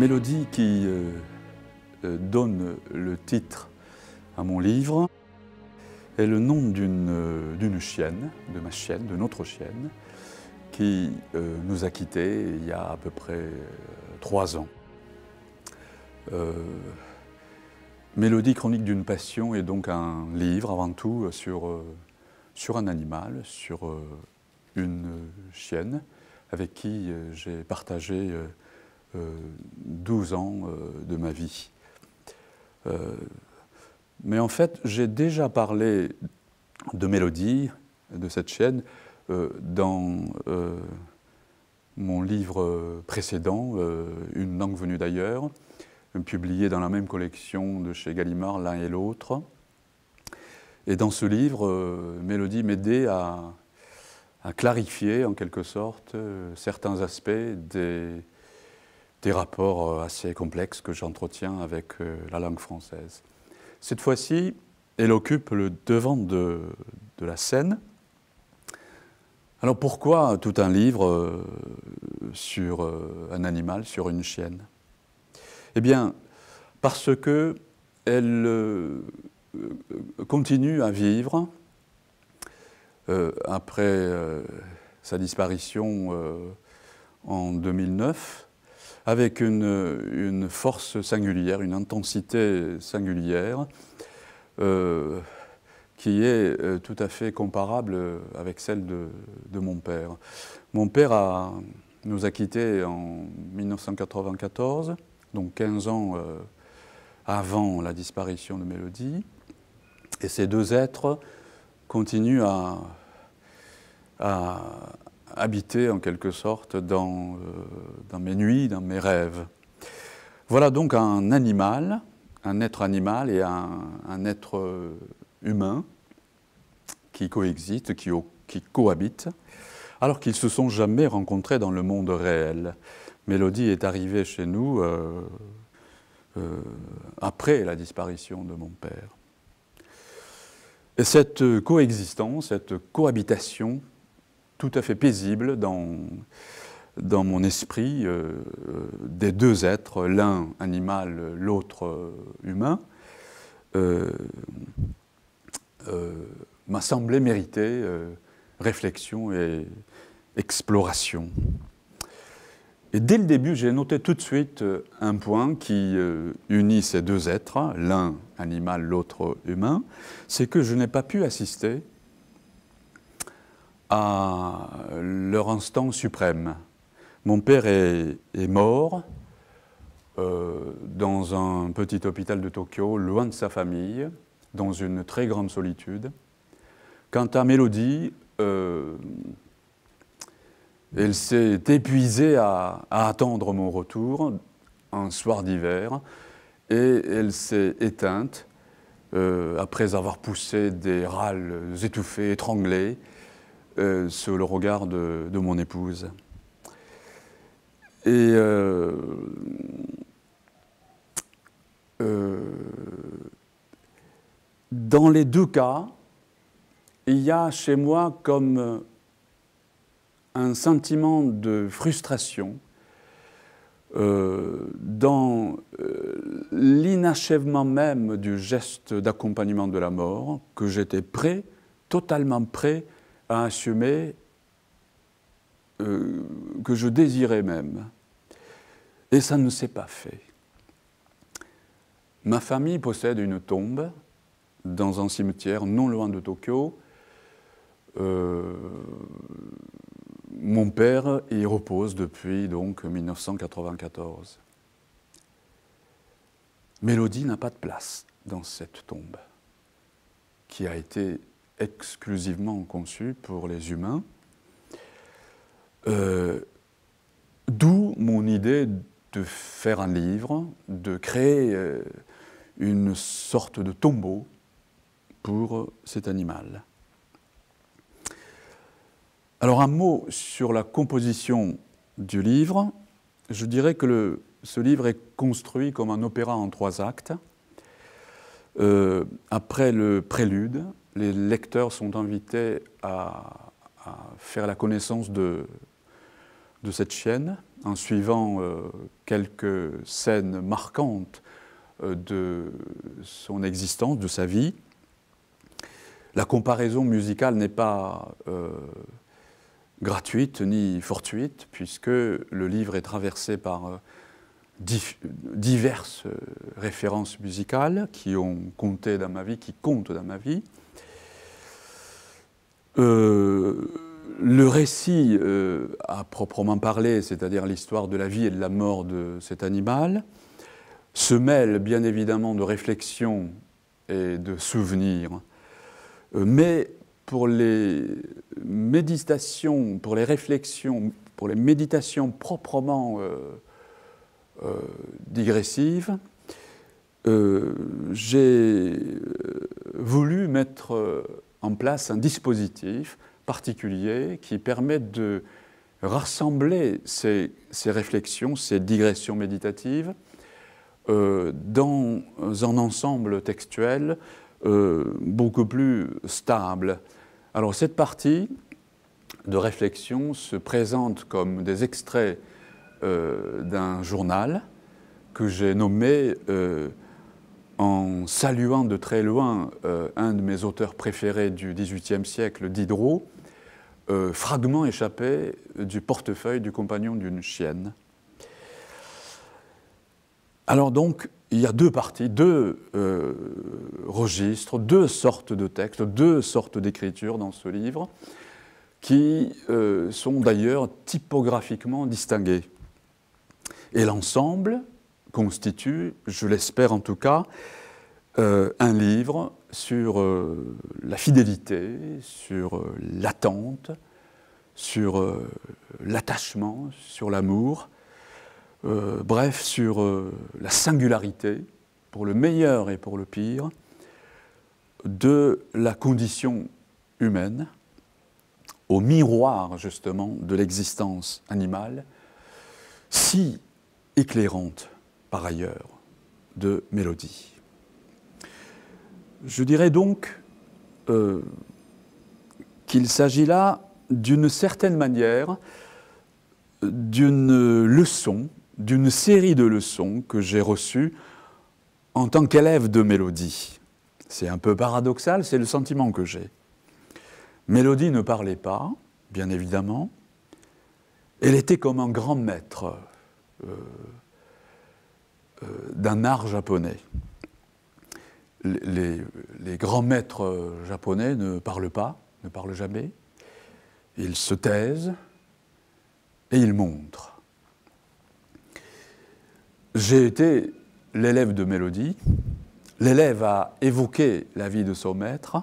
mélodie qui euh, euh, donne le titre à mon livre est le nom d'une euh, chienne, de ma chienne, de notre chienne, qui nous a quittés il y a à peu près trois ans. Mélodie chronique d'une passion est donc un livre avant tout sur, sur un animal, sur une chienne avec qui j'ai partagé 12 euh, ans euh, de ma vie. Euh, mais en fait, j'ai déjà parlé de Mélodie, de cette chaîne, dans mon livre précédent, Une langue venue d'ailleurs, publié dans la même collection de chez Gallimard, l'un et l'autre. Et dans ce livre, Mélodie m'aidait à, à, clarifier en quelque sorte certains aspects des, des rapports euh, assez complexes que j'entretiens avec euh, la langue française. Cette fois-ci, elle occupe le devant de, la scène. Alors pourquoi tout un livre euh, sur un animal, sur une chienne Eh bien, parce que elle continue à vivre après sa disparition en 2009 avec une, force singulière, une intensité singulière, euh, qui est euh, tout à fait comparable avec celle de, mon père. Mon père nous a quittés en 1994, donc 15 ans euh, avant la disparition de Mélodie, et ces deux êtres continuent à, habiter en quelque sorte dans, euh, dans, mes nuits, dans mes rêves. Voilà donc un animal, un être animal et un, être euh, humain qui coexistent, qui, qui cohabitent, alors qu'ils ne se sont jamais rencontrés dans le monde réel. Mélodie est arrivée chez nous euh, après la disparition de mon père. Et cette coexistence, cette cohabitation tout à fait paisible dans, dans mon esprit euh, des deux êtres, l'un animal, l'autre humain, euh, euh, m'a semblé mériter réflexion et exploration. Et dès le début, j'ai noté tout de suite un point qui unit ces deux êtres, l'un animal, l'autre humain, c'est que je n'ai pas pu assister à leur instant suprême. Mon père est, mort euh, dans un petit hôpital de Tokyo, loin de sa famille, dans une très grande solitude. Quant à Mélodie, euh, elle s'est épuisée à, attendre mon retour un soir d'hiver et elle s'est éteinte euh, après avoir poussé des râles étouffés, étranglés, euh, sur le regard de, mon épouse. Et euh, euh, dans les deux cas, il y a chez moi comme un sentiment de frustration dans l'inachèvement même du geste d'accompagnement de la mort, que j'étais prêt, totalement prêt à assumer, euh, que je désirais même. Et ça ne s'est pas fait. Ma famille possède une tombe dans un cimetière non loin de Tokyo. Euh, mon père y repose depuis donc 1994. Mélodie n'a pas de place dans cette tombe qui a été exclusivement conçu pour les humains. Euh, d'où mon idée de faire un livre, de créer euh, une sorte de tombeau pour cet animal. Alors un mot sur la composition du livre. Je dirais que ce livre est construit comme un opéra en trois actes. Euh, après le prélude, les lecteurs sont invités à, faire la connaissance de, cette chaîne en suivant euh, quelques scènes marquantes euh, de son existence, de sa vie. La comparaison musicale n'est pas euh, gratuite ni fortuite, puisque le livre est traversé par diverses références musicales qui ont compté dans ma vie, qui comptent dans ma vie. Euh, le récit, euh, à proprement parler, c'est-à-dire l'histoire de la vie et de la mort de cet animal, se mêle bien évidemment de réflexions et de souvenirs. Euh, mais pour les méditations, pour les réflexions, pour les méditations proprement digressives, j'ai voulu mettre en place un dispositif particulier qui permet de rassembler ces, réflexions, ces digressions méditatives euh, dans un ensemble textuel euh, beaucoup plus stable. Alors cette partie de réflexion se présente comme des extraits euh, d'un journal que j'ai nommé en saluant de très loin euh, un de mes auteurs préférés du XVIIIe siècle, Diderot, euh, fragment échappé du portefeuille du compagnon d'une chienne. Alors donc, il y a deux parties, deux euh, registres, deux sortes de textes, deux sortes d'écritures dans ce livre, qui sont d'ailleurs typographiquement distinguées. Et l'ensemble, constitue, je l'espère en tout cas, euh, un livre sur euh, la fidélité, sur euh, l'attente, sur l'attachement, sur l'amour, bref, sur la singularité, pour le meilleur et pour le pire, de la condition humaine, au miroir justement de l'existence animale, si éclairante par ailleurs, de mélodie. Je dirais donc euh, qu'il s'agit là, d'une certaine manière, d'une leçon, d'une série de leçons que j'ai reçues en tant qu'élève de mélodie. C'est un peu paradoxal, c'est le sentiment que j'ai. Mélodie ne parlait pas, bien évidemment. Elle était comme un grand maître. Euh, euh, d'un art japonais. Les, grands maîtres japonais ne parlent pas, ne parlent jamais. Ils se taisent et ils montrent. J'ai été l'élève de Mélodie. L'élève a évoqué la vie de son maître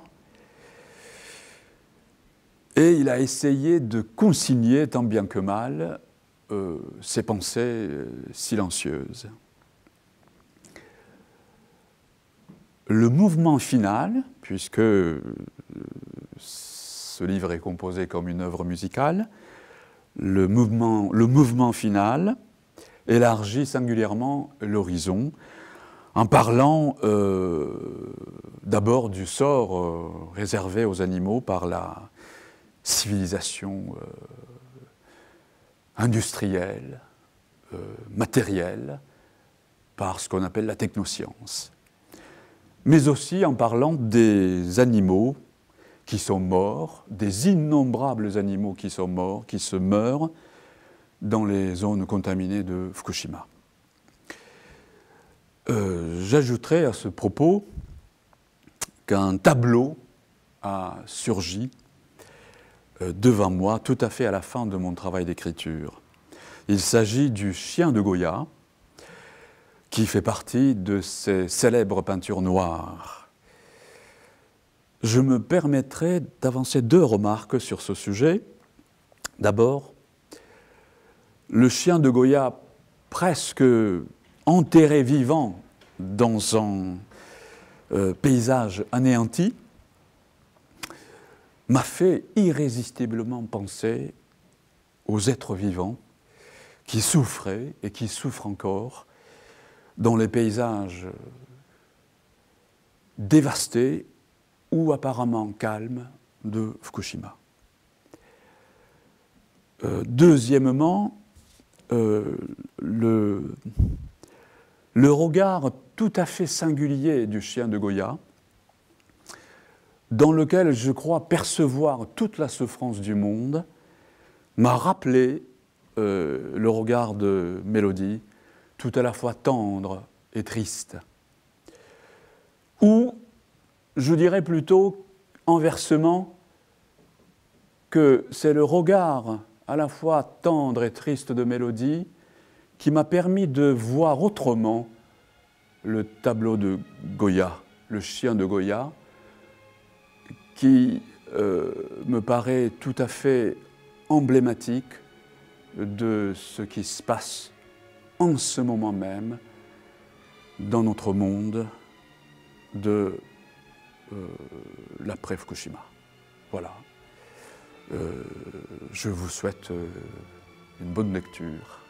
et il a essayé de consigner tant bien que mal euh, ses pensées euh, silencieuses. Le mouvement final, puisque euh, ce livre est composé comme une œuvre musicale, le mouvement, final élargit singulièrement l'horizon en parlant euh, d'abord du sort euh, réservé aux animaux par la civilisation industrielle, matérielle, par ce qu'on appelle la technoscience mais aussi en parlant des animaux qui sont morts, des innombrables animaux qui sont morts, qui se meurent dans les zones contaminées de Fukushima. Euh, j'ajouterai à ce propos qu'un tableau a surgi euh, devant moi tout à fait à la fin de mon travail d'écriture. Il s'agit du chien de Goya, qui fait partie de ces célèbres peintures noires. Je me permettrai d'avancer deux remarques sur ce sujet. D'abord, le chien de Goya, presque enterré vivant dans un euh, paysage anéanti, m'a fait irrésistiblement penser aux êtres vivants qui souffraient et qui souffrent encore dans les paysages dévastés ou apparemment calmes de Fukushima. Euh, deuxièmement, euh, le, regard tout à fait singulier du chien de Goya, dans lequel je crois percevoir toute la souffrance du monde, m'a rappelé euh, le regard de Mélodie tout à la fois tendre et triste. Ou, je dirais plutôt, inversement, que c'est le regard à la fois tendre et triste de Mélodie qui m'a permis de voir autrement le tableau de Goya, le chien de Goya, qui euh, me paraît tout à fait emblématique de ce qui se passe en ce moment même, dans notre monde de euh, l'après-Fukushima. Voilà. Euh, je vous souhaite euh, une bonne lecture.